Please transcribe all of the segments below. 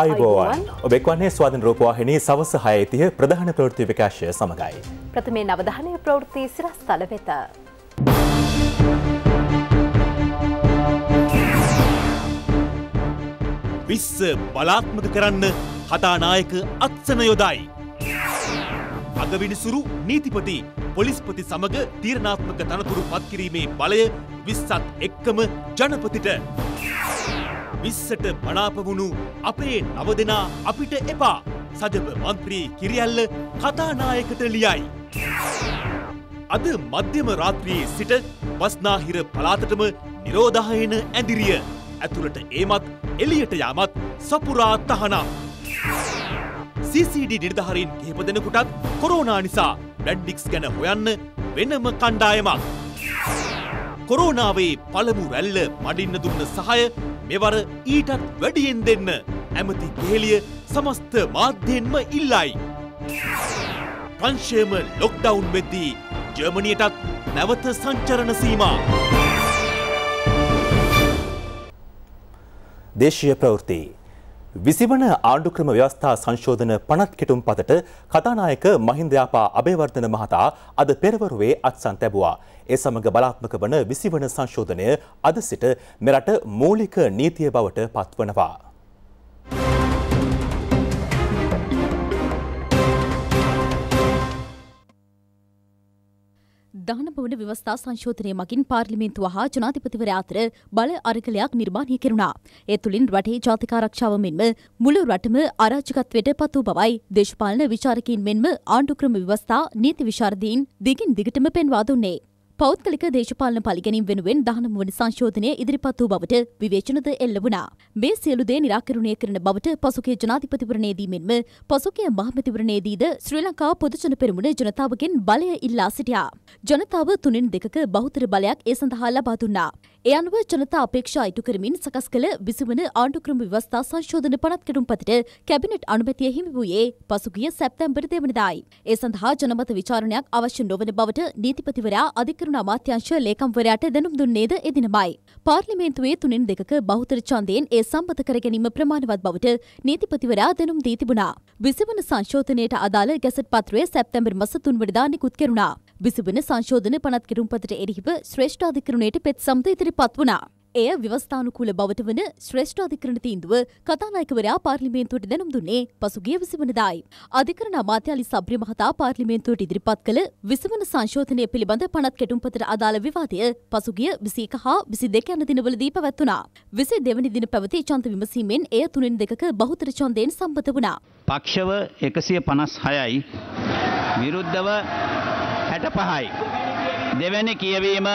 අයිබෝවන් ඔබෙක්වන්නේ ස්වාධන රූපවාහිනී සවස හයතිය ප්‍රධාන ප්‍රෘති විකාශය සමඟයි. ප්‍රථමේ නවධානය ප්‍රවෘත්ති සිරස් තල වෙත. විස්ස බලාත්මක කරන්න කතානායක අත්සන යොදයි. අගවිනිසුරු නීතිපති පොලිස්පති සමග තීරණාත්මක තනතුරු පත්කිරීමේ බලය විස්සත් එක්කම ජනපතිට. විස්සට මනාපවුණු අපේ නවදනා අපිට එපා සජබ මන්ත්‍රී කිරියල්ල කතානායකට ලියයි. අද මධ්‍යම රාත්‍රයේ සිට වස්නාහිර පලාතටම නිරෝධායන ඇදිරිය ඇතුළට ඒමත් එලියට යාමත් සපුරා තහනම්. CCD නිර්ධහරින් කිහිප දෙනකුටත් කොරෝනා නිසා බැන්ඩික්ස් ගැන හොයන්න වෙනම කණ්ඩායමක්. කොරෝනාවේ පළමු රැල්ල මඩින්න දුන්න සහය මෙවර ඊටත් වැඩියෙන් දෙන්න ඇමති පෙහෙලිය සමස්ත මාධ්‍යෙන්ම ඉල්ලයි. ප්‍රංශයම ලොක්ඩවුන් වෙද්දී ජර්මණියටත් නැවත සංචරණ සීමා. දේශීය ප්‍රවෘතිී විසිවන ආණ්ඩුක්‍රම ව්‍යවස්ථා සංශෝධන පනත් කෙටුම් පතට කතානායක මහින්දයාපා අභයවර්ධන මහතා අද පෙරවරුවේ අත්සන් තැබවා. ඒ සමඟ බලාත්මක වන විසිවන සංශෝධනය අද සිට මෙරට මූලික නීතිය බවට පත්වනවා. දානභවන ව්‍යවස්ථා සංශෝධනය මගින් පාර්ලිමේන්තුව හා ජනාධිපතිවරයා අතර බල අරගලයක් නිර්මාණය කෙරුණා. ඒ තුළින් රටේ ජාතික ආරක්ෂාව මෙන්ම මුළු රටම අරාජකත්වයට පත් වූ බවයි දේශපාලන විචාරකීන් මෙන්ම ආණ්ඩුක්‍රම ව්‍යවස්ථා නීති විශාරදීන් දිගින් දිගටම පෙන්වා දුන්නේ. පෞද්ගලික දේශපාලන පලිගැනිම් වෙනුවෙන් දහනම් වන සංශෝධනය ඉදිරිපත් වූ බවට විවේචනද එල්ල වුණා. මේ සියලු දේ නිරාකරණය කරන බවට පසුගේ ජනාධිපතිවරණයේදී මෙන්ම පසුගේ මහමැතිවරණයේදීද ශ්‍රී ලංකාව පොදුජන පෙරමුණ ජනතාවගෙන් බලය ඉල්ලා සිටියා. ජනතාව තුනෙන් දෙකක බහුතර බලයක් ඒ සඳහා ලබා දුන්නා. ඒ අනුව ජනතා අපේක්ෂා ඉටු කරමින් සකස් කළ විසුවන ආණ්ඩුක්‍රම ව්‍යවස්ථා සංශෝධන පනත් කෙටුම්පතට කැබිනට් අනුමැතිය හිමි වූයේ පසුගිය සැප්තැම්බර් දෙවනදායි. ඒ සඳහා ජනමත විචාරණයක් අවශ්‍ය නොවන බවට නීතිපතිවරයා අධික කරුණ අමාත්‍යංශ ලේකම්වරයාට දැනුම් දුන්නේද එදිනමයි. පාර්ලිමේන්තුවේ තුනෙන් දෙකක බහුතර ඡන්දයෙන් ඒ සම්බත කර ගැනීම ප්‍රමාණවත් බවට නීතිපතිවරයා දැනුම් දී තිබුණා. විසවන සංශෝධනයට අදාළ ගැසට් පත්‍රය සැප්තැම්බර් මස තුන්වනදා නිකුත් කෙරුණා. විසවන සංශෝධන පනත් කිරුම්පතට එරහිව ශ්‍රේෂ්ඨාධිකරුණයට පෙත් සම්ත ඉදිරිපත් වුණා. එය ව්‍යවස්ථානුකූල බවට වන ශ්‍රේෂ්ඨ අධිකරණ තීන්දුව කතානායකවරයා පාර්ලිමේන්තුවට දැනුම් දුන්නේ පසුගිය විසිවනදායි. අධිකරණ අමාත්‍යාලි සබ්‍රිය මහතා පාර්ලිමේන්තුවට ඉදිරිපත් කළ විසවන සංශෝධනය පිළිබඳ පනත් කැටුම්පතට අදාළ විවාදය පසුගිය විසීක හා විසි දෙක යන දිනවලදී පැවැත්වුණා. විසි දෙවැනි දින පැවති චන්ත විමසීමෙන් එය තුනෙන් දෙකක බහුතර චන්දයෙන් සම්බත වුණා. පක්ෂව එකසිය පනස් හයයි විරුද්ධව හැට පහයි. දෙවැනි කියවීම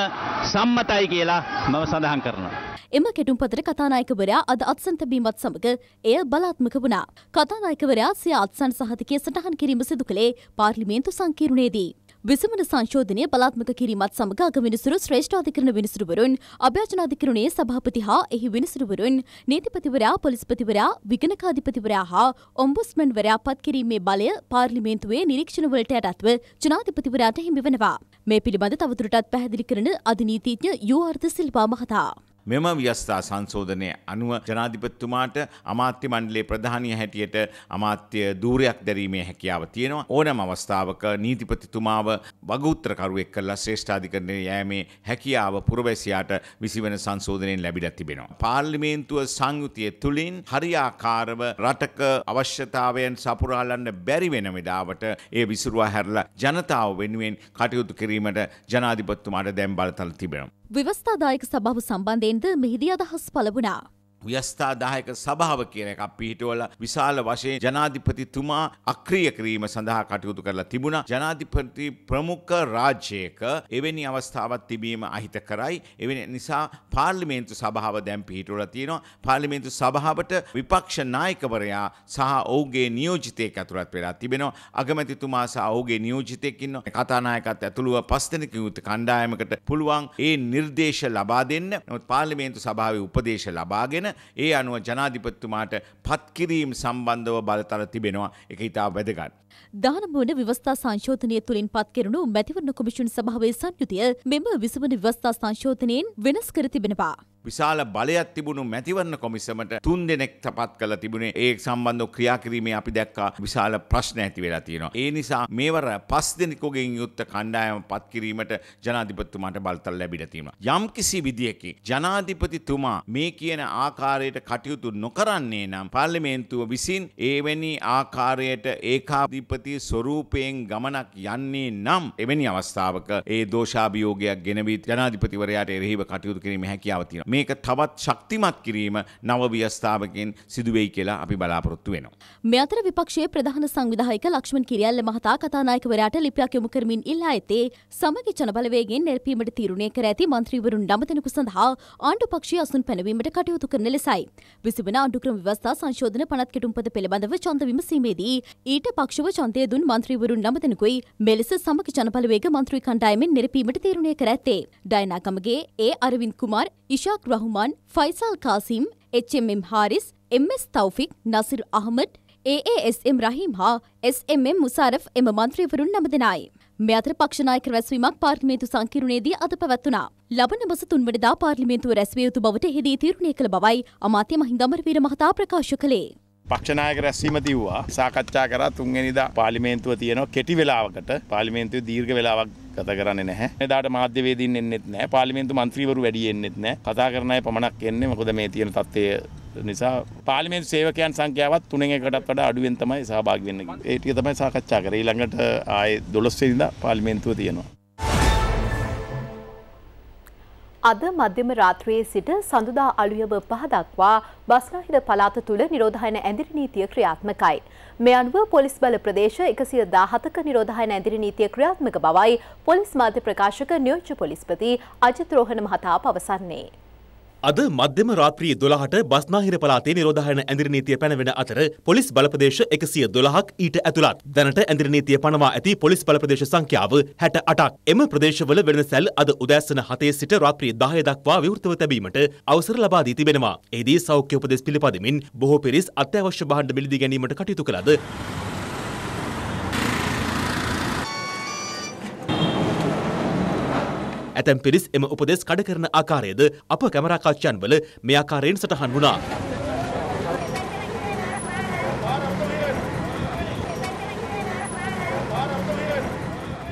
සම්මතයි කියලා මම සඳහන් කරනවා. එම කෙටුම්පතට කතානායකවරයා අද අත්සන්ත බීමත් සමඟ එය බලාත්මක වුණා. කතානායකවරයා සිය අත්සන් සහතිකය සටහන් කිරීම සිදු කළේ පාර්ලිමේන්තු සංකීර්ණයේදී. විසමන සංශෝධනය බලාත්මක කිරීමත් සමඟ අගමිනිසුරු ශ්‍රේෂ්ඨ අධිකරණ විනිසුරුවරුන් අභ්‍යාචන අධිකරණයේ සභාපති හා එහි විනිසුරුවරුන් නීතිපතිවරයා පොලිස්පතිවරයා විගණකාධිපතිවරයා හා ඔම්බුස්මන්වරයා පත් කිරීමේ බලය පාර්ලිමේන්තුවේ නිරීක්ෂණවලට යටත්ව ජනාධිපතිවරයාට හිමිවනවා. මේ පිළිබඳ තවදුරටත් පැහැදිලි කරන අධිනීතිඥ යූ අර්ථ සිල්වා මහතා. මෙම ව්‍යස්ථා සංශෝධනය අනුව ජනාධිපතිතුමාට අමාත්‍ය මණ්ඩලයේ ප්‍රධානිය හැටියට අමාත්‍ය ධූරයක් දැරීමේ හැකියාව තියෙනවා. ඕනෑම අවස්ථාවක නීතිපතිතුමාව වගඋත්තරකරුවෙක් කරලා ශ්‍රේෂ්ඨාධිකරණයේ යෑමේ හැකියාව පුරවැසියාට විසිවන සංශෝධනයෙන් ලැබිලා තිබෙනවා. පාර්ලිමේන්තුව සංයුතිය තුලින් හරියාකාරව රටක අවශ්‍යතාවයන් සපුරාලන්න බැරි වෙන වෙලාවට ඒ විසිරුවා හැරලා ජනතාව වෙනුවෙන් කටයුතු කිරීමට ජනාධිපතිතුමාට දැන් බලතල තිබෙනවා. ව්‍යවස්ථාදායක සභාව සම්බන්ධයෙන්ද මෙහිදී අදහස් පළ වුණා. ව්‍යස්ථා දායක සභාව කියන එකක් පිහිටවල විශාල වශයෙන් ජනාධිපතිතුමා අක්‍රිය කිරීම සඳහා කටයුතු කරලා තිබුණා. ජනාධිපති ප්‍රමුඛ රාජ්‍යයක එවැනි අවස්ථාවක් තිබීම අහිත කරයි. එවැනි නිසා පාර්ලිමේන්තු සභාව දැන් පිහිටවල තියෙනවා. පාර්ලිමේන්තු සභාවට විපක්ෂ නායකවරයා සහ ඔහුගේ නියෝජිතයෙක් ඇතුළත් වෙලා තිබෙනවා. අගමැතිතුමා සහ ඔහුගේ නියෝජිතයෙක් ඉන්නවා. කතානායකත් ඇතුළුව පස්දෙනෙක් යුත් කණ්ඩායමකට පුළුවන් ඒ නිර්දේශ ලබා දෙන්න. නමුත් පාර්ලිමේන්තු සභාවේ උපදේශ ලබාගෙන ගැන ඒ අනුව ජනාධිපත්තුමාට පත්කිරීම් සම්බන්ධව බලතල තිබෙනවා එක හිතා වැදගත්. දානමෝන ව්‍යවස්ථා සංශෝධනය තුළින් පත්කරනු මැතිවරණ කොමිෂන් සභාවේ සංයුතිය මෙම විසවන ව්‍යවස්ථා සංශෝධනයෙන් වෙනස් කර තිබෙනවා. විශාල බලයක් තිබුණු මැතිවරණ කොමිසමට තුන් දෙනෙක් තපත් කළ තිබුණේ ඒ සම්බන්ධව ක්‍රියාකිරීමේ අපි දැක්කා විශාල ප්‍රශ්න ඇති වෙලා තියෙනවා. ඒ නිසා මේවර පස් දෙනෙකුගෙන් යුක්ත කණ්ඩායම පත් කිරීමට ජනාධිපතිතුමාට බලතල ලැබිලා තියෙනවා. යම් කිසි විදියකින් ජනාධිපතිතුමා මේ කියන ආකාරයට කටයුතු නොකරන්නේ නම් පාර්ලිමේන්තුව විසින් එවැනි ආකාරයට ඒකාධි න්‍යායාධිපති ස්වරූපයෙන් ගමනක් යන්නේ නම් එවැනි අවස්ථාවක ඒ දෝෂාභියෝගයක් ගෙනවී ජනාධිපතිවරයාට එරෙහිව කටයුතු කිරීම හැකියාව තියෙනවා. මේක තවත් ශක්තිමත් කිරීම නව ව්‍යවස්ථාවකින් සිදුවෙයි කියලා අපි බලාපොරොත්තු වෙනවා. මේ අතර විපක්ෂයේ ප්‍රධාන සංවිධායක ලක්ෂ්මන් කිරියල්ල මහතා කතානායකවරයාට ලිපියක් යොමු කරමින් ඉල්ලා ඇතේ සමගි ජනබලවේගෙන් නෙල්පීමට තීරණය කර ඇති මන්ත්‍රීවරුන් නමතෙනෙකු සඳහා ආණ්ඩු පක්ෂය අසුන් පැනවීමට කටයුතු කරන ලෙසයි. විසිවන අඩුක්‍රම ව්‍යවස්ථා සංශෝධන පනත් කෙටුම්පත පිළිබඳව චන්ද විමසීමේදී ඊට පක්ෂව අනුව චන්දය දුන් මන්ත්‍රීවරුන් නමතනකුයි මෙලෙස සමක ජනපලවේග මන්ත්‍රී කණ්ඩායමෙන් නිරපීමට තීරණය කර ඇත්තේ. ඩයිනාකමගේ A Aravind Kumar, Ishaq Rahuman, Faisal Kasim, M Haris, M S. Thowfeek, Nasir Ahmed, ඒඒSම් රහිම් හා එම් මුසාරෆ් එම මන්ත්‍රීවරුන් නමදනයි. මෙ අතර පක්ෂනායක රැස්වීමක් පාර්ලිමේන්තු සංකිරුණේදී අද පැවැත්වුණා. ලබන මස තුන්වනදා පාර්ලිමේන්තුව රැස්විය යුතු බවට හෙදී තීරණය කළ බවයි අමාත්‍ය මහින්දමරවීර මහතා ප්‍රකාශ කළේ. පක්ෂනායක රැස්වීම තිව්වා සාකච්ඡා කරා තුන්වෙනිදා පාර්ලිමේන්තුව තියෙනවා කෙටි වෙලාවකට පාර්ලිමේන්තුවේ දීර්ඝ වෙලාවක් ගත කරන්නේ නැහැ. එදාට මාධ්‍යවේදීන් එන්නෙත් නැහැ. පාර්ලිමේන්තු මන්ත්‍රීවරු වැඩි එන්නෙත් නැහැ. කතා කරන අය පමණක් එන්නේ. මොකද මේ තියෙන තත්ත්වය නිසා පාර්ලිමේන්තු සේවකයන් සංඛ්‍යාවත් තුනෙන් එකටත් වඩා අඩුවෙන් තමයි සහභාගී වෙන්නේ. ඒ ටික තමයි සාකච්ඡා කරේ. ඊළඟට ආයේ 12 වෙනිදා පාර්ලිමේන්තුව තියෙනවා. අද මධ්‍යම රාත්‍රියේ සිට සඳුදා අලුයව පහ දක්වා බස්නාහිර පළාත තුළ නිරෝධායන ඇඳිරි නීතිය ක්‍රියාත්මකයි. මේ අනුව පොලිස් බල ප්‍රදේශ 117ක නිරෝධායන ඇඳිරි නීතිය ක්‍රියාත්මක බවයි පොලිස් මාධ්‍ය ප්‍රකාශක නියෝජ්‍ය පොලිස්පති අජිත් රෝහණ මහතා පවසන්නේ. අද මධ්‍යම රාත්‍රී දොළහට බස්නාහිර පලාතේ නිරෝධායන ඇඳිරනීතිය පැනවෙන අතර පොලිස් බලපදේශ එකසිය දොළහක් ඊට ඇතුළත් දැනට ඇඳිරනීතිය පනවා ඇති පොලිස් බලපදේශ සංඛ්‍යාව හැට අටක් එම ප්‍රදේශවල වෙන සැල් අද උදෑසන හතේ සිට රාත්‍රී දාහය දක්වා විවෘතව තැබීමට අවසර ලබා දී තිබෙනවා. එහිදී සෞඛ්‍ය උපදෙස් පිළිපදමින් බොහෝ පිරිස් අත්‍යවශ්‍ය භාණ්ඩ මිලදී ගැනීමට කටයුතු කළද ඇතැම් පිරිස් එම උපදෙස් කඩ කරන ආකාරයද අප කැමරාකාච්චයන්වල මේ ආකාරයෙන් සටහන් වුණා.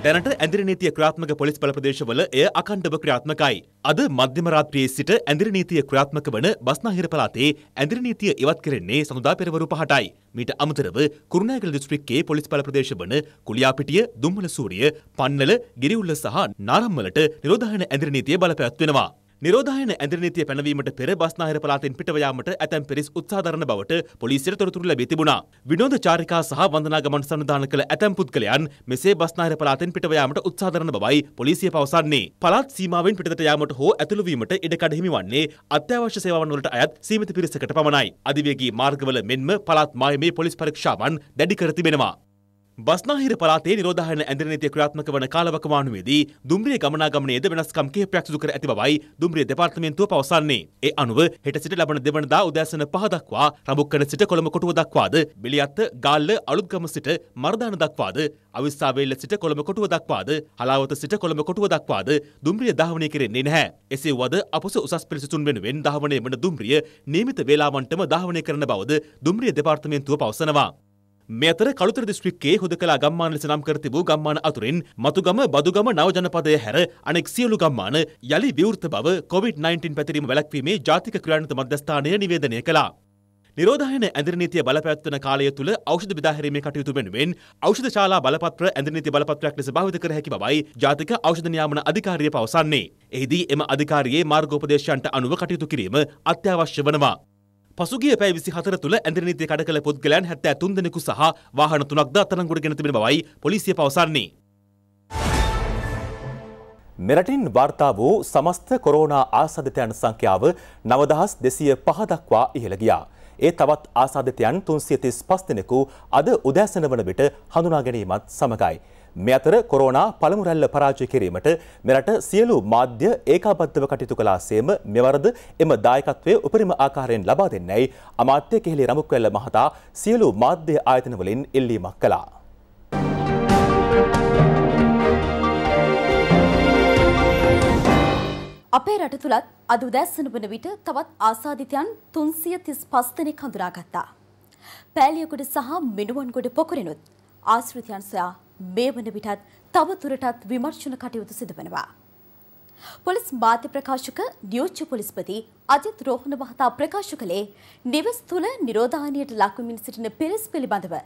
දැනට ඇදිරි නීතිය ක්‍රියාත්මක පොලිස් බල ප්‍රදේශවල එය අඛණ්ඩව ක්‍රියාත්මකයි. අද මධ්‍යම රාත්‍රියේ සිට ඇදිරි නීතිය ක්‍රියාත්මක වන බස්නාහිර පළාතේ ඇදිරි නීතිය ඉවත් කෙරෙන්නේ සමුදා පෙරවරු 5ටයි. මීට අමතරව කුරුණෑගල දිස්ත්‍රික්කයේ පොලිස් බල ප්‍රදේශ වන කුලියාපිටිය, දුම්මල සූරිය, පන්නල, ගිරිඋල්ල සහ නාරම්මලට නිරෝධායන ඇදිරි නීතිය බලපෑත් වෙනවා. නිරෝධායන ඇඳර නීතිය පැනවීමට පෙර බස්නාහිර පළාතෙන් පිටව යාමට ඇතැම් පිරිස් උත්සාහ දරන බවට පොලිසියට තොරතුරු ලැබී තිබුණා. විනෝද චාරිකා සහ වන්දනා ගමන් සන්නිධාන කළ ඇතැම් පුද්ගලයන් මෙසේ බස්නාහිර පළාතෙන් පිටව යාමට උත්සාහ දරන බවයි පොලිසිය පවසන්නේ. පළාත් සීමාවෙන් පිටතට යාමට හෝ ඇතුළු වීමට ඉඩකඩ හිමි වන්නේ අත්‍යවශ්‍ය සේවාවන් වලට අයත් සීමිත පිරිසකට පමණයි. අධිවේගී මාර්ගවල මෙන්ම පළාත් මායමේ පොලිස් පරීක්ෂාවන් දැඩි කර තිබෙනවා. බස්නාහිර පළාතේ නිරෝධායන ඇඳෙන නීතිය ක්‍රියාත්මක වන කාලවකවානුවේදී දුම්රිය ගමනාගමනයේද වෙනස්කම් කිහිපයක් සිදු කර ඇති බවයි දුම්රිය දෙපාර්තමේන්තුව පවසන්නේ. ඒ අනුව හෙට සිට ලබන දෙවනදා උදෑසන 5 දක්වා රඹුක්කන සිට කොළඹ කොටුව දක්වාද බිලියත්ත ගාල්ල අලුත්ගම සිට මර්දාන දක්වාද අවිස්සාවේල්ල සිට කොළඹ කොටුව දක්වාද හලාවත සිට කොළඹ කොටුව දක්වාද දුම්රිය දහවණය කෙරෙන්නේ නැහැ. එසේ වද අපොස උසස් පෙළ සිසුන් වෙනුවෙන් දහවණය වන දුම්රිය නියමිත වේලාවන්ටම දහවණය කරන බවද දුම්රිය දෙපාර්තමේන්තුව පවසනවා. මේ අතර කළුතර දිස්ත්‍රික්කයේ හුදකලා ගම්මාන ලෙස නම් කර තිබූ ගම්මාන අතුරින් මතුගම බදුගම නව ජනපදය හැර අනෙක් සියලු ගම්මාන යළි විවෘත බව COVID-19 පැතිරීම වැළැක්වීමේ ජාතික ක්‍රියාන්විත මධ්‍යස්ථානය නිවේදනය කළා. නිරෝධායන ඇඳරනීතිය බලපැත්වන කාලය තුළ ෞෂධ බෙදාහැරීමේ කටයුතු වෙනුවෙන් ෞෂධ ශාලා බලපත්‍ර ඇඳරනීති බලපත්‍රයක් ලෙස භාවිත කර හැකි බවයි ජාතික ඖෂධ නියාමන අධිකාරිය පවසන්නේ. එහිදී එම අධිකාරියේ මාර්ගෝපදේශයන්ට අනුව කටයුතු කිරීම අත්‍යවශ්‍ය වනවා. පසුගිය පැය 24 තුළ ඇඳරි නීතිය කඩ කළ පුද්ගලයන් 73 දෙනෙකු සහ වාහන 3ක් ද අත්අඩංගුවට ගෙන තිබෙන බවයි පොලිසිය පවසන්නේ. මෙරටින් වාර්තා වූ සමස්ත කොරෝනා ආසාධිතයන් සංඛ්‍යාව නවදහස් දෙසිය පහදක්වා ඉහළ ගියා. ඒ තවත් ආසාධිතයන් තුන්සියතිස් පස් දෙනෙකු අද උදෑසන වන විට හඳුනා ගැනීමත් සමඟයි. මේ අතර කොරෝනා පළමු රැල්ල පරාජය කිරීමට මෙරට සියලු මාධ්‍ය ඒකාබද්ධව කටයුතු කළාසේම මෙවරද එම දායකත්වයේ උපරිම ආකාරයෙන් ලබා දෙන්නයි අමාත්‍ය කෙහෙලි රමුක්වැල්ල මහතා සියලු මාධ්‍ය ආයතන වලින් ඉල්ලීමක් කළා. අපේ රට තුළත් අද උදැස්සන වන විට තවත් ආසාධිතයන් තුන්සිය තිස් පස් දෙනෙක් හඳුනාගත්තා. පෑලියකුඩ සහ මිනුවන්ගොඩ පොකරෙනුත් ආශ්‍රිතයන් සොයා මේ වන විටත් තවදුරටත් විමර්ශන කටයුතු සිදු වෙනවා. පොලිස් මාධ්‍ය ප්‍රකාශක නියෝජ්‍ය පොලිස්පති අජිත් රෝහණ මහතා ප්‍රකාශ කළේ නිවෙස් තුළ නිරෝධානයට ලක්වමින් සිටින පිරිස් පිළිබඳව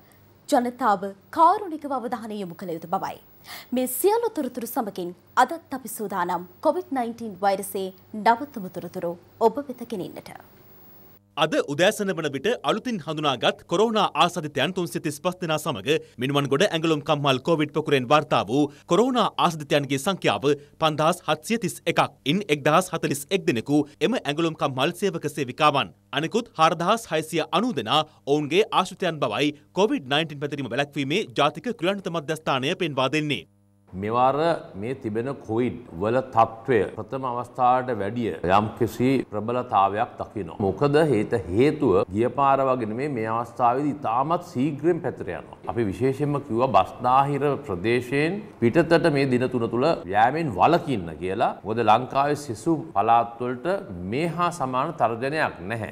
ජනතාව කාරුණිකව අවධානය යොමු කළ යුතු බවයි. මේ සියලු තොරතුරු සමගින් අදත් අපි සූදානම් COVID-19 වෛරසයේ නවතම තොරතුරු ඔබ වෙත ගෙනෙන්නට. අද උදෑසන වන විට අලුතින් හඳුනාගත් කොරෝනා ආසාධිතයන් 335 දෙනා සමග මිනුවන්ගොඩ ඇඟලුම් කම්මල් කොවිඩ් පොකුරෙන් වාර්තා වූ කොරෝනා ආසාධිතයන්ගේ සංඛ්‍යාව 5731ක් ඉන් 1041 දෙනෙකු එම ඇඟලුම් කම්මල් සේවක සේවිකාවන් අනෙකුත් 4690 දෙනා ඔවුන්ගේ ආශ්‍රිතයන් බවයි කොවිඩ් 19 පැතිරීම වැළැක්වීමේ ජාතික ක්‍රියාන්විත මධ්‍යස්ථානය පෙන්වා දෙන්නේ මෙවර මේ තිබෙන කොයිඩ් වල තත්ත්වය ප්‍රථම අවස්ථාවට වැඩිය යම් කිසි ප්‍රබලතාවයක් දකිනවා. මොකද හේත හේතුව ගියපාර වගේ නෙමේ මේ අවස්ථාවේදී ඉතාමත් ශීඝ්‍රයෙන් පැතර යනවා. අපි විශේෂයෙන්ම කිව්වා බස්නාහිර ප්‍රදේශයෙන් පිටතට මේ දින තුන තුල යෑමෙන් වළකින්න කියලා. මොකද ලංකාවේ සිසු පළාත් වලට මේ හා සමාන තර්ජනයක් නැහැ.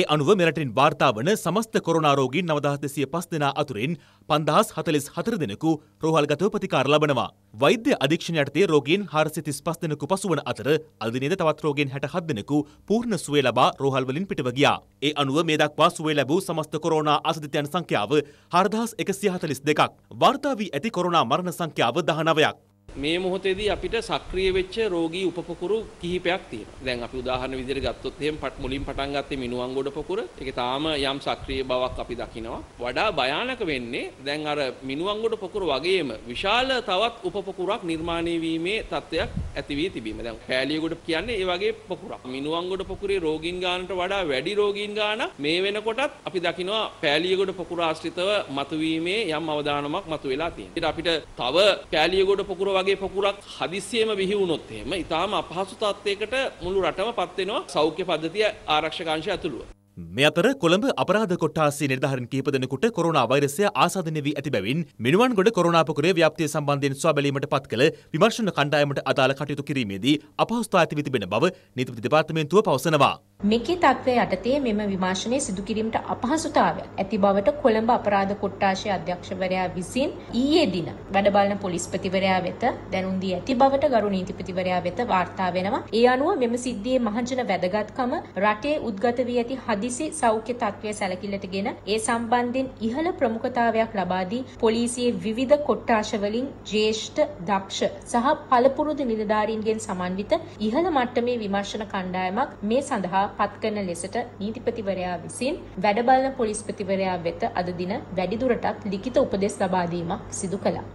ඒ අනුව මෙරටින් වාර්තාාවන සමස්ත කොරනාරෝගින් නවදහතසිය පස් දෙනා අතුරෙන් පන්දහස් හතලිස් හතර දෙනෙකු රෝහල්ගතව ප්‍රතිකාර ලබනවා. වෛද්‍ය අධීක්ෂණයටතේ රෝගෙන් හාරසිතිස් පස් දෙනෙකු පසුවන අතර අල්දිනේද තවත් රෝගෙන් හැට හත් දෙනෙකු පූර්ණ සුවේ ලබා රෝහල්වලින් පිටව ගියා. ඒ අනුව මේ දක්වා සුවේ ලැබූ සමස්ත කොරෝනා ආසදිතයන් සංඛ්‍යාව හරදහස් එකසිය හතලිස් දෙකක්. වාර්තා වී ඇති කොරෝනා මරණ සංඛ්‍යාව දහනවයක්. මේ මොහොතේදී අපිට සක්‍රිය වෙච්ච රෝගී උපපොකුරු කිහිපයක් තියෙනවා. දැන් අපි උදාහරණ විදිහට ගත්තොත් එහෙම පට මුලින් පටන් ගත්තේ මිනුවන්ගොඩ පොකුර. ඒක තාම යම් සක්‍රිය බවක් අපි දකිනවා. වඩා භයානක වෙන්නේ දැන් අර මිනුවන්ගොඩ පොකුර වගේම විශාල තවත් උපපොකුරක් නිර්මාණය වීමේ තත්ත්වයක් ඇති වී තිබීම. දැන් පෑලියගොඩ කියන්නේ ඒ වගේ පොකුරක්. මිනුවන්ගොඩ පොකුරේ රෝගීන් ගානට වඩා වැඩි රෝගීන් ගාන මේ වෙනකොටත් අපි දකිනවා පෑලියගොඩ පොකුර ආශ්‍රිතව මතුවීමේ යම් අවදානමක් මතුවලා තියෙනවා. අපිට තව පෑලියගොඩ පොකුර වගේ පොකුරක් හදිසියෙම බිහි වුණොත් එහෙම ඊටාම අපහසු තත්යකට මුළු රටම පත් වෙනවා සෞඛ්‍ය පද්ධතිය ආරක්ෂක අංශය ඇතුළුව. මේ අතර කොළඹ අපරාධ කොට්ටාසේ නිර්ධාරණ කීප දෙනෙකුට කොරෝනා වෛරසය ආසාදනය වී ඇති බැවින් මිනුවන්ගොඩ කොරෝනාපකරය ව්‍යාප්තිය සම්බන්ධයෙන් සොයා බැලීමට පත් කළ විමර්ශන කණ්ඩායමට අදාළ කටයුතු කිරීමේදී අපහසුතා ඇති වී තිබෙන බව නීතිපති දෙපාර්තමේන්තුව පවසනවා. මෙකී තත්ත්වය යටතේ මෙම විමර්ශනය සිදු කිරීමට අපහසුතාව ඇති බවට කොළඹ අපරාධ කොට්ටාශය අධ්‍යක්ෂවරයා විසින් ඊයේ දින වැඩබලන පොලිස්පතිවරයා වෙත දැනුම් දී ඇති බවට ගරු නීතිපතිවරයා වෙත වාර්තා වෙනවා. ඒ අනුව මෙම සිද්ධියේ මහජන වැදගත්කම රටේ උද්ගත වී ඇති හදි හදිසි සෞඛ්‍ය තත්ත්වය සැලකිල්ලටගෙන ඒ සම්බන්ධයෙන් ඉහළ ප්‍රමුඛතාවයක් ලබා දී පොලිසියේ විවිධ කොට්ටාශවලින් ජ්‍යෙෂ්ඨ දක්ෂ සහ පළපුරුදු නිලධාරීන්ගෙන් සමන්විත ඉහළ මට්ටමේ විමර්ශන කණ්ඩායමක් මේ සඳහා පත් කරන ලෙසට නීතිපතිවරයා විසින් වැඩබලන පොලිස්පතිවරයා වෙත අද දින වැඩිදුරටත් ලිඛිත උපදෙස් ලබා දීමක් සිදු කළා.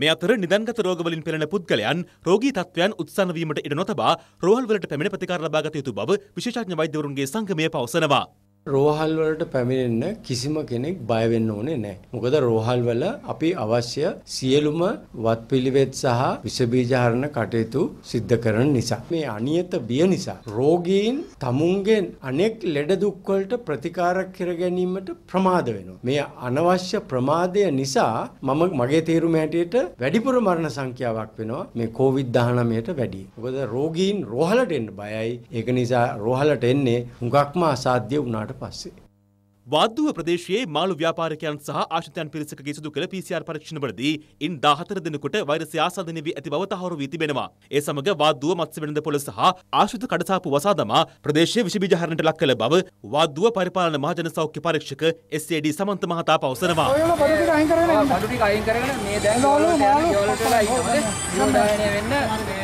මේ අතර නිදන්ගත රෝගවලින් පෙළෙන පුද්ගලයන් රෝගී තත්ත්වයන් උත්සන්න වීමට ඉඩ නොතබා රෝහල්වලට පැමිණ ප්‍රතිකාර ලබාගත යුතු බව විශේෂඥ වෛද්‍යවරුන්ගේ සංගමය පවසනවා. රෝහල් වලට පැමිණෙන්න කිසිම කෙනෙක් බය වෙන්න ඕනේ නැහැ. මොකද රෝහල් වල අපි අවශ්‍ය සියලුම වත්පිළිවෙත් සහ විස බීජ හරණ කටයුතු සිද්ධ කරන නිසා මේ අනියත බිය නිසා රෝගීන් tamungen අනෙක් ලෙඩ දුක් වලට ප්‍රතිකාර කර ගැනීමට ප්‍රමාද වෙනවා. මේ අනවශ්‍ය ප්‍රමාදය නිසා මම මගේ තීරුම හැටියට වැඩිපුර මරණ සංඛ්‍යාවක් වෙනවා මේ COVID-19ට වැඩිය. මොකද රෝගීන් රෝහලට එන්න බයයි. ඒක නිසා රෝහලට එන්නේ හුඟක්ම අසාධ්‍ය වුණාට ආවට පස්සේ. වාදුව ප්‍රදේශයේ මාළු ව්‍යාපාරිකයන් සහ ආශ්‍රිතයන් පිරිසකගේ සිදු කළ PCR පරීක්ෂණවලදී ඉන් 14 දිනකට වෛරසය ආසාදනය වී ඇති බව තහවුරු වී තිබෙනවා. ඒ සමග වාදුව මත්ස්‍ය වෙළඳ පොළ සහ ආශ්‍රිත කඩසාපු වසා දමා ප්‍රදේශයේ විෂ බීජ හරණයට ලක් කළ බව වාදුව පරිපාලන මහජන සෞඛ්‍ය පරීක්ෂක SAD සමන්ත මහතා පවසනවා. ඔයම බඩු ටික අයින් කරගෙන ඉන්න. බඩු ටික අයින් කරගෙන මේ දැන් ඔයාලා මාළු වලට ඉන්නකොට නිරෝධායනය වෙන්න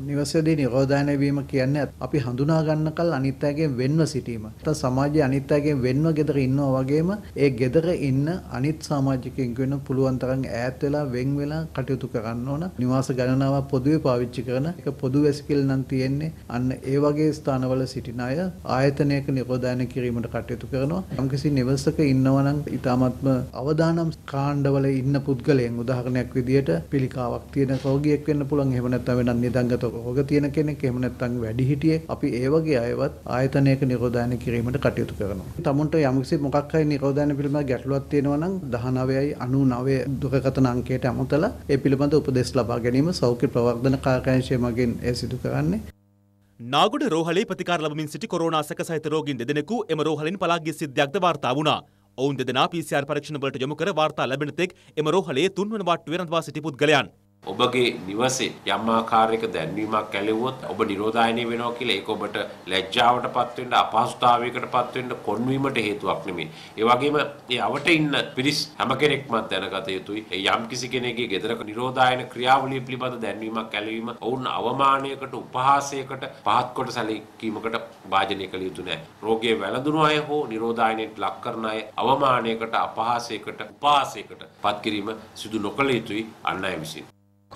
නිවසේදී නිරෝධායනය වීම කියන්නේ අපි හඳුනා ගන්නකල් අනිත් අයගෙන් වෙන්ව සිටීම. නැත්නම් සමාජයේ අනිත් අයගෙන් වෙන්ව ගෙදර ඉන්නවා වගේම ඒ ගෙදර ඉන්න අනිත් සමාජිකයන් වෙන පුළුවන් තරම් ඈත් වෙලා වෙන් වෙලා කටයුතු කරන්න ඕන. නිවාස ගණනාවක් පොදුවේ පාවිච්චි කරන එක පොදු වැසිකිලි නම් තියෙන්නේ. අන්න ඒ වගේ ස්ථානවල සිටින අය ආයතනයක නිරෝධායනය කිරීමට කටයුතු කරනවා. යම්කිසි නිවසක ඉන්නවා නම් ඊටාත්ම අවදානම් කාණ්ඩවල ඉන්න පුද්ගලයන් උදාහරණයක් විදියට පිළිකාවක් තියෙන රෝගියෙක් වෙන්න පුළුවන්. එහෙම නැත්නම් වෙනත් නිදන්ගත නැවත රෝග තියෙන කෙනෙක් එහෙම නැත්නම් වැඩිහිටියෙ අපි ඒ වගේ අයවත් ආයතනයක නිරෝධායන කිරීමට කටයුතු කරනවා. තමුන්ට යම්කිසි මොකක් හරි නිරෝධායන පිළිබඳ ගැටලුවක් තියෙනවා නම් 19.99 දුරකථන අංකයට අමතලා ඒ පිළිබඳ උපදෙස් ලබා ගැනීම සෞඛ්‍ය ප්‍රවර්ධන කාර්යාංශය මගින් ඒ සිදු කරන්නේ. නාගොඩ රෝහලේ ප්‍රතිකාර ලැබමින් සිටි කොරෝනා සැක සහිත රෝගීන් දෙදෙනෙකු එම රෝහලින් පලා ගිය සිද්ධියක්ද වාර්තා වුණා. ඔවුන් දෙදෙනා PCR පරීක්ෂණ වලට යොමු කර වාර්තා ලැබෙන තෙක් එම රෝහලේ තුන්වන වාට්ටුවේ රඳවා සිටි පුද්ගලයන්. ඔබගේ නිවසේ යම් ආකාරයක දැන්වීමක් ඇලෙවුවොත් ඔබ නිරෝධායනය වෙනවා කියලා ඒක ඔබට ලැජ්ජාවට පත්වෙන්න අපහසුතාවයකට පත්වෙන්න කොන්වීමට හේතුවක් නෙමෙයි. ඒ වගේම ඒ අවට ඉන්න පිරිස් හැම කෙනෙක්ම දැනගත යුතුයි. යම් කිසි කෙනෙකුගේ ගෙදරක නිරෝධායන ක්‍රියාවලිය පිළිබඳ දැන්වීමක් ඇලවීම ඔවුන් අවමානයකට උපහාසයකට පහත් කොට සැලකීමකට භාජනය කළ යුතු නැහැ. රෝගයේ වැළඳුණු අය හෝ නිරෝධායනයට ලක් කරන අය අවමානයකට අපහාසයකට උපහාසයකට පත් කිරීම සිදු නොකළ යුතුයි අන් අය විසින්.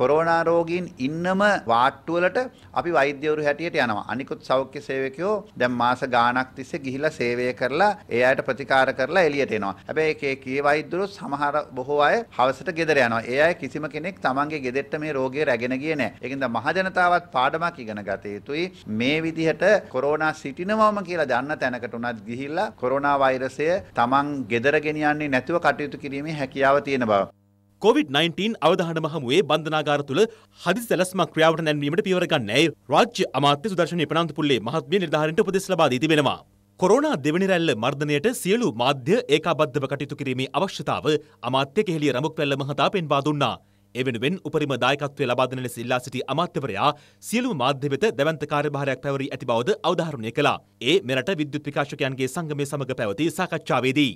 කොරෝනා රෝගීන් ඉන්නම වාට්ටුවලට අපි වෛද්‍යවරු හැටියට යනවා. අනිකුත් සෞඛ්‍ය සේවකයෝ දැන් මාස ගාණක් තිස්සේ ගිහිලා සේවය කරලා ඒ අයට ප්‍රතිකාර කරලා එළියට එනවා. හැබැයි ඒකේ කී වෛද්‍යවරු සමහර බොහෝ අය හවසට ගෙදර යනවා. ඒ අය කිසිම කෙනෙක් තමන්ගේ ගෙදෙට්ට මේ රෝගය රැගෙන ගියේ නැහැ. ඒකින්ද මහජනතාවත් පාඩමක් ඉගෙන ගත යුතුයි. මේ විදිහට කොරෝනා සිටිනවම කියලා දන්න තැනකට උනත් ගිහිල්ලා කොරෝනා වෛරසය තමන් ගෙදර ගෙනියන්නේ නැතුව කටයුතු කිරීමේ හැකියාව තියෙන බව කොවිD-19 අවධානම හමුවේ බන්ධනාගාර තුළ හදිසි සැලැස්මක් ක්‍රියාවට නැන්වීමට පියවර ගන්න ඇයි රාජ්‍ය අමාත්‍ය සුදර්ශන එපනන්තපුල්ලේ මහත්මිය නිර්ධාරණයට උපදෙස් ලබා දී තිබෙනවා. කොරෝනා දෙවනි රැල්ල මර්ධනයට සියලු මාධ්‍ය ඒකාබද්ධව කටයුතු කිරීමේ අවශ්‍යතාව අමාත්‍ය කෙහෙලිය රමුක්වැල්ල මහතා පෙන්වා දුන්නා. එවෙනුවෙන් උපරිම දායකත්වය ලබා දෙන ලෙස ඉල්ලා සිටි අමාත්‍යවරයා සියලුම මාධ්‍ය වෙත දැවැන්ත කාර්යභාරයක් පැවරී ඇති බවද අවධාරණය කළා. ඒ මෙරට විද්‍යුත් විකාශකයන්ගේ සංගමය සමග පැවති සාකච්ඡාවේදී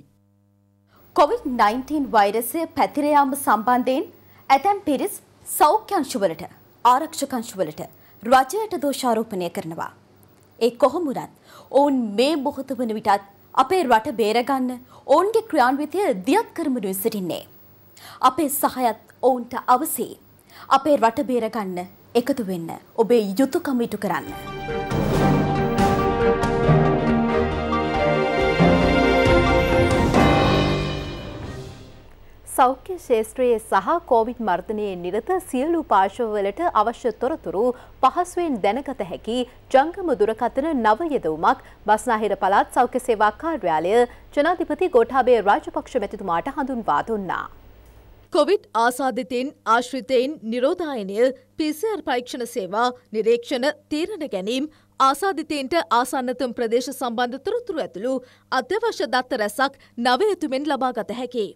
කොවිD-19 වෛරසය පැතිර යාම සම්බන්ධයෙන් ඇතැම් පිරිස් සෞඛ්‍ය අංශවලට ආරක්ෂක අංශවලට රජයට දෝෂාරෝපණය කරනවා. ඒ කොහොම වුණත් ඔවුන් මේ මොහොත වන විටත් අපේ රට බේරගන්න ඔවුන්ගේ ක්‍රියාන්විතය දියත් කරමින් සිටින්නේ. අපේ සහයත් ඔවුන්ට අවශ්‍යයි. අපේ රට බේරගන්න එකතු වෙන්න ඔබේ යුතුයකම ඉටු කරන්න. සෞඛ්‍ය ශේත්‍රයේ සහ කෝවිඩ් මර්ධනයේ නිරත සියලු පාර්ශවවලට අවශ්‍ය තොරතුරු පහසුවෙන් දැනගත හැකි ජංගම දුරකථන නව යෙදවුමක් බස්නාහිර පළාත් සෞඛ්‍ය සේවා කාර්යාලය ජනාධිපති ගෝඨාභය රාජපක්ෂ මැතිතුමාට හඳුන්වා දුන්නා. කොවිඩ් ආසාධිතයින් ආශ්‍රිතයින් නිරෝධායනය පිසිර් පරීක්ෂණ සේවා නිරීක්ෂණ තීරණ ගැනීම් ආසාධිතයන්ට ආසන්නතම් ප්‍රදේශ සම්බන්ධ තොරතුරු ඇතුළු අත්‍යවශ්‍ය දත්ත රැසක් නවයතුමෙන් ලබාගත හැකි.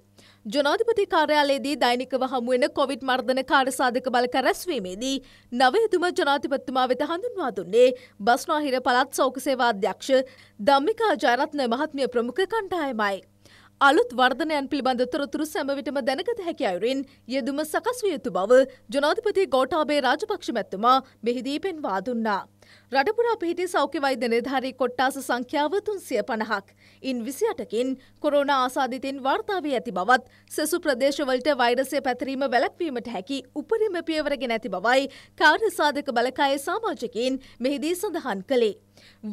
ජනාධිපති කාර්යාලයේදී දෛනිකව හමුවෙන කොවිඩ් මර්ධන කාර්යසාධක බල කරැස්වීමේදී නවයතුම ජනාධිපතිතුමා වෙත හඳුන්වා දුන්නේ බස්නාහිර පළත් සෞඛ්‍ය සේවා අධ්‍යක්ෂ ධම්මිකා ජයරත්න මහත්මිය ප්‍රමුඛ කණ්ඩායමයි. අලුත් වර්ධනයන් පිළිබඳ තොරතුරු සැමවිටම දැනගත හැකි අයුරින් යෙදුම සකස් විය යුතු බව ජනාධිපති ගෝඨාභය රාජපක්ෂ මැතිතුමා මෙහිදී පෙන්වා දුන්නා. රටපුරා පිහිටි සෞඛ්‍ය වෛද්‍ය නිලධාරී කොට්ටාස සංඛ්‍යාව තුන්සිය පණහක්. ඉන් විසි අටකින් කොරෝණ ආසාධිතෙන් වාර්තාාවී ඇති බවත් සෙසු ප්‍රදේශවලට වෛරසය පැතරීම වැලක්වීමට හැකි උපරිම පියවරගෙන ඇති බවයි කාර්යසාධක බලකාය සාමාජකයෙන් මෙහිදී සඳහන් කළේ.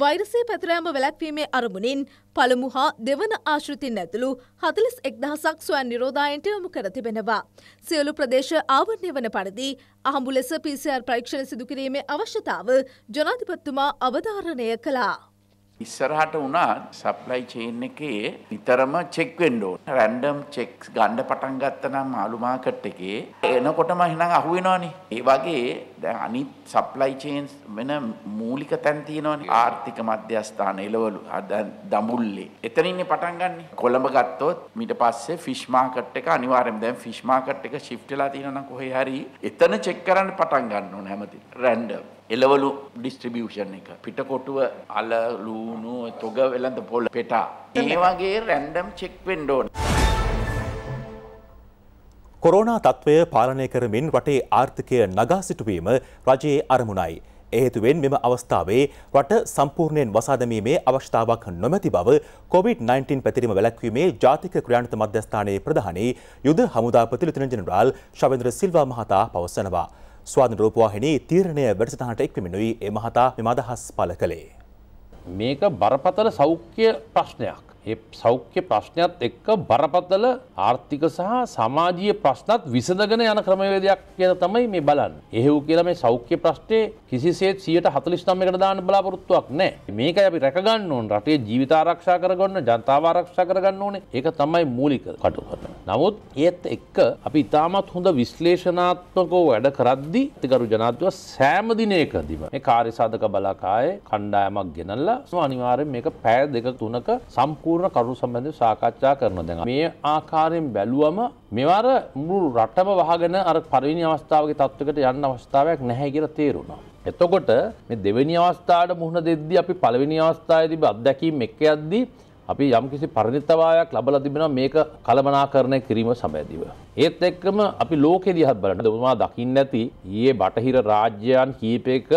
වෛරසේ පැතරෑම වැලැක්වීමේ අරමුණින් පළමු හා දෙවන ආශෘතින් ඇතුළු හතලිස් එක්දහසක් සොයන් නිරෝධායන්ට යොමු කර තිබෙනවා. සියලු ප්‍රදේශ ආවරණය වන පරිදි අහඹු ලෙස PCR පරීක්ෂණ සිදුකිරීමේ අවශ්‍යතාව ජන ජනාධිපත්තුමා අවධාරණය කළා. ඉස්සරහට වුණා සප්ලයි චේන් එකේ නිතරම චෙක් වෙන්ඩෝ රැන්ඩම් චෙක්ස් ගණ්ඩ පටන් ගත්තනම් අලුමාකට් එකේ එනකොටම හිනම් අහුවෙනවානි ඒ වගේ දැ අනිත් සප්ලයි චේන්ස් වෙන මූලික තැන්තියනවන ආර්ථික මධ්‍යස්ථාන එලවලු අද දමුල්ලේ එතනින්නේ පටන්ගන්න කොළඹ ගත්තොත් මිට පස්සේ ෆිස්්මාකට් එක අනිවාරම දැන් ෆිස්්මාකට් එක ශිප්ටලා තියෙනන කොහේ හරි එතන චෙක් කරන්න පටන් ගන්න ඕන හැමති රැන්ඩම් එළවලු ඩිස්ට්‍රිබියුෂන් එක පිටකොටුව අල ලූණු තොග වෙළඳ පොළ පෙටා ඒ වගේ රැන්ඩම් චෙක් වෙන්න ඕන කොරෝනා තත්ත්වය පාලනය කරමින් රටේ ආර්ථිකය නගා සිටුවීම රජයේ අරමුණයි හේතුවෙන් මෙම අවස්ථාවේ රට සම්පූර්ණයෙන් වසා දැමීමේ අවස්ථාවක් නොමැති බව COVID-19 පැතිරීම වැළැක්වීමේ ජාතික ක්‍රියාන්විත මධ්‍යස්ථානයේ ප්‍රධානී යුද හමුදාපති ලෙතන ජෙනරාල් ශවෙන්ද්‍ර සිල්වා මහතා පවසනවා. ස්වාධන රූපවාහිනී තීරණය වැඩසටහට එක්වමිනුයි ඒ මහතා මෙමදහස් පල කළේ. මේක බරපතල සෞඛ්‍ය ප්‍රශ්නයක්. ඒ සෞඛ්‍ය ප්‍රශ්නයත් එක්ක බරපතල ආර්ථික සහ සමාජීය ප්‍රශ්නත් විසඳගෙන යන ක්‍රමවේදයක් කියලා තමයි මේ බලන්න. එහෙව් කියලා මේ සෞඛ්‍ය ප්‍රශ්නේ කිසිසේත් 149කට දාන්න බලාපොරොත්තුවක් නැහැ. මේකයි අපි රැකගන්න ඕන. රටේ ජීවිත ආරක්ෂා කරගන්න, ජනතාව ආරක්ෂා කරගන්න ඕනේ. ඒක තමයි මූලික කටයුතු. නමුත් ඒත් එක්ක අපි ඉතාමත් හොඳ විශ්ලේෂණාත්මකව වැඩ කරද්දී අතිගරු ජනාධිපතිව සෑම දිනයකදීම මේ කාර්යසාධක බලාකායේ කණ්ඩායමක් ගෙනල්ලා අනිවාර්යෙන් මේක පැය දෙක තුනක සම්පූර්ණ සම්පූර්ණ කරුණු සම්බන්ධව සාකච්ඡා කරනවා. දැන් මේ ආකාරයෙන් බැලුවම මෙවර මුළු රටම වහගෙන අර පළවෙනි අවස්ථාවගේ තත්වයකට යන්න අවස්ථාවක් නැහැ කියලා තේරුණා. එතකොට මේ දෙවෙනි අවස්ථාවට මුහුණ දෙද්දී අපි පළවෙනි අවස්ථාවේදී අත්දැකීම් එක්ක යද්දී අපි යම්කිසි පරිණිතවායක් ලබලා තිබෙනවා මේක කලමනාකරණය කිරීම සමැදිව. ඒත් එක්කම අපි ලෝකෙ දිහා බලන ඔබතුමා දකින්න ඇති ඊයේ බටහිර රාජ්‍යයන් කීපයක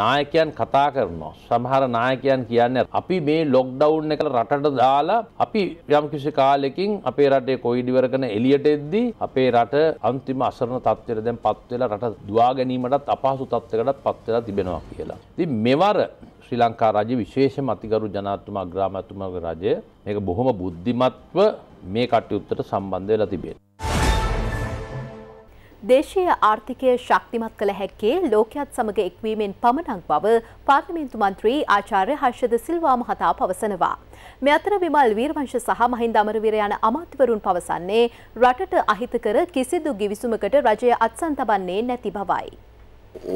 නායකයන් කතා කරනවා. සමහර නායකයන් කියන්නේ අපි මේ ලොක්ඩවුන් එක රටට දාලා අපි යම්කිසි කාලෙකින් අපේ රටේ කොවිඩ් ඉවර කරන එළියට එද්දී අපේ රට අන්තිම අසරණ තත්ත්වයට දැන් පත් වෙලා රට දුවා ගැනීමටත් අපහසු තත්ත්වයකටත් පත් වෙලා තිබෙනවා කියලා. ඉතින් මෙවර ශ්‍රී ලංකා රජ විශේෂම අතිගරු ජනාතුමා ග්‍රාමතුමගේ රජය මේක බොහොම බුද්ධිමත්ව මේ කටයුත්තට සම්බන්ධ වෙලා තිබේ. දේශීය ආර්ථිකය ශක්තිමත් කළ හැක්කේ ලෝකයත් සමඟ එක්වීමෙන් පමණක් බව පාර්ලිමේන්තු මන්ත්‍රී ආචාර්ය හර්ෂද සිල්වා මහතා පවසනවා. මෙ අතර විමල් වීරවංශ සහ මහින්ද අමරවීර යන අමාත්‍යවරුන් පවසන්නේ රටට අහිතකර කිසිදු ගිවිසුමකට රජය අත්සන් තබන්නේ නැති බවයි.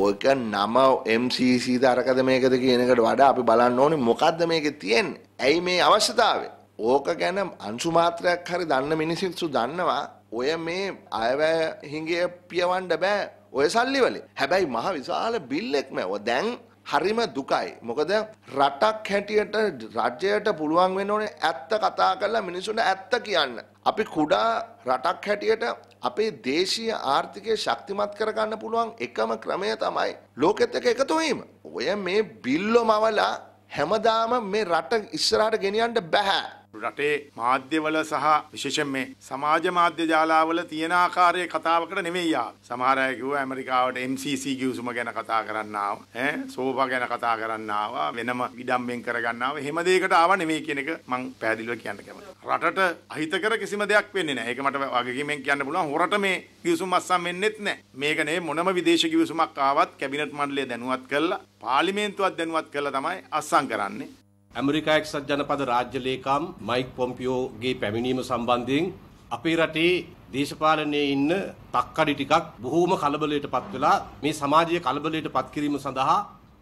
ඕක නම MCC දරකද මේකද කියනකට වඩා අපි බලන්න ඕනේ මොකද්ද මේකේ තියෙන්නේ? ඇයි මේ අවශ්‍යතාවය? ඕක ගැන අංශු මාත්‍රයක් හරි දන්න මිනිස්සු දන්නවා ඔය මේ අයවැය හිඟේ පියවන්න බෑ ඔය සල්ලි වලේ. හැබැයි මහ විශාල බිල් එකක් මැව. දැන් හරිම දුකයි. මොකද රටක් හැටියට රජයට පුළුවන් වෙන්න ඕනේ ඇත්ත කතා කරලා මිනිසුන්ට ඇත්ත කියන්න. අපි කුඩා රටක් හැටියට අපේ දේශීය ආර්ථිකය ශක්තිමත් කරගන්න පුළුවන් එකම ක්‍රමය තමයි ලෝකෙත් එක්ක එකතු වීම. ඔය මේ බිල්ලොමවලා හැමදාම මේ රට ඉස්සරහට ගෙනියන්න බෑ. රටේ මාධ්‍යවල සහ විශේෂයෙන් මේ සමාජ මාධ්‍ය ජාලාවල තියෙන ආකාරයේ කතාවකට නෙමෙයි ආ. සමහර අය කිව්වා ඇමරිකාවට MCC ගිවිසුම ගැන කතා කරන්න ආවා. ඈ සෝෆා ගැන කතා කරන්න ආවා. වෙනම ඉඩම්බෙන් කරගන්න ආවා. එහෙම දෙයකට ආව නෙමෙයි කියන එක මං පැහැදිලිව කියන්න කැමතියි. රටට අහිතකර කිසිම දෙයක් වෙන්නේ නැහැ. ඒක මට වගකීමෙන් කියන්න පුළුවන්. හොරට මේ ගිවිසුම් අස්සම් වෙන්නෙත් නැහැ. මේක නේ මොනම විදේශ ගිවිසුමක් ආවත් කැබිනට් මණ්ඩලය දැනුවත් කරලා පාර්ලිමේන්තුවත් දැනුවත් කරලා තමයි අස්සම් කරන්නේ. ඇමරිකා එක්සත් ජනපද රාජ්‍ය ලේකම් මයික් පොම්පියෝගේ පැමිණීම සම්බන්ධයෙන් අපේ රටේ දේශපාලනයේ ඉන්න තක්කඩි ටිකක් බොහෝම කලබලයටපත් වෙලා මේ සමාජයේ කලබලයටපත් කිරීම සඳහා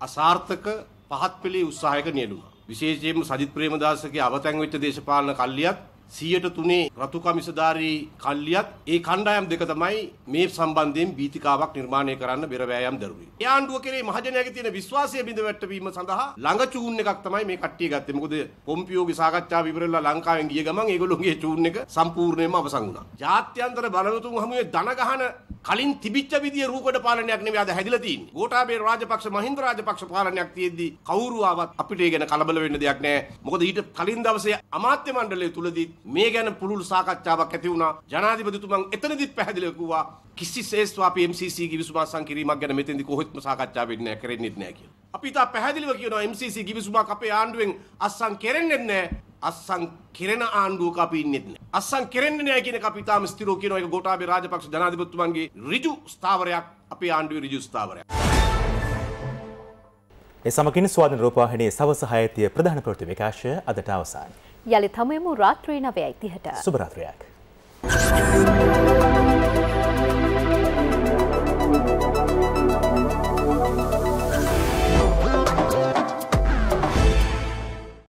අසාර්ථක පහත් පිළි උත්සාහයක නියැළුණා. විශේෂයෙන්ම සජිත් ප්‍රේමදාසගේ අවතැන් වෙච්ච දේශපාලන කල්ලියත් 103 රතු කමිසධාරී කල්ලියත් ඒ කණ්ඩායම් දෙක තමයි මේ සම්බන්ධයෙන් බීතිකාවක් නිර්මාණය කරන්න බෙරවෑයම් දරුවේ. ඒ ආණ්ඩුව කෙරේ මහජනයාගේ තියෙන විශ්වාසය බිඳවැට්ට වීම සඳහා ළඟ චූන් එකක් තමයි මේ කට්ටිය ගත්තේ. මොකද පොම්පියෝගේ සාකච්ඡාව ඉවර වෙලා ලංකාවෙන් ගිය ගමන් ඒගොල්ලෝගේ චූන් එක සම්පූර්ණයෙන්ම අවසන් වුණා. ජාත්‍යන්තර බලවතුන් හමුවේ ධන ගහන කලින් තිබිච්ච විදිය රූකඩ පාලනයක් නෙවෙයි අද හැදිලා තියෙන්නේ. ගෝඨාභය රාජපක්ෂ මහින්ද රාජපක්ෂ පාලනයක් තියෙද්දි කවුරු ආවත් අපිට ඒ ගැන කලබල වෙන්න දෙයක් නැහැ. මොකද ඊට කලින් දවසේ අමාත්‍ය මණ්ඩලය තුලදී මේ ගැන පුළුල් සාකච්ඡාවක් ඇති වුණා. ජනාධිපතිතුමන් එතනදිත් පැහැදිලිව කිව්වා කිසිසේත්ම අපි MCC ගේ විසුමාසම් කිරීමක් ගැන මෙතෙන්දි කොහෙත්ම සාකච්ඡා වෙන්නේ නැහැ, කරෙන්නේත් නැහැ කියලා. අපි ඉතා පැහැදිලිව කියනවා MCC ගේ විසුමාක අපේ ආණ්ඩුවෙන් අස්සම් කරෙන්නේත් නැහැ. අස්සං කෙරෙන ආණ්ඩුවක අපි ඉන්නෙත් නෑ. අස්සං කෙරෙන්නේ නෑ කියන අපි තාම ස්ථිරෝ කියන එක ගෝඨාභය රාජපක්ෂ ජනාධිපතිතුමන්ගේ ඍජු ස්ථාවරයක් අපේ ආණ්ඩුවේ ඍජු ස්ථාවරයක්. ඒ සමගින් ස්වාධීන රූපවාහිනියේ සවස 6 ප්‍රධාන ප්‍රවෘත්ති විකාශය අදට අවසන්. යළි තමයමු රාත්‍රී නවයයි තිහට සුභරාත්‍රයක්. Thank you.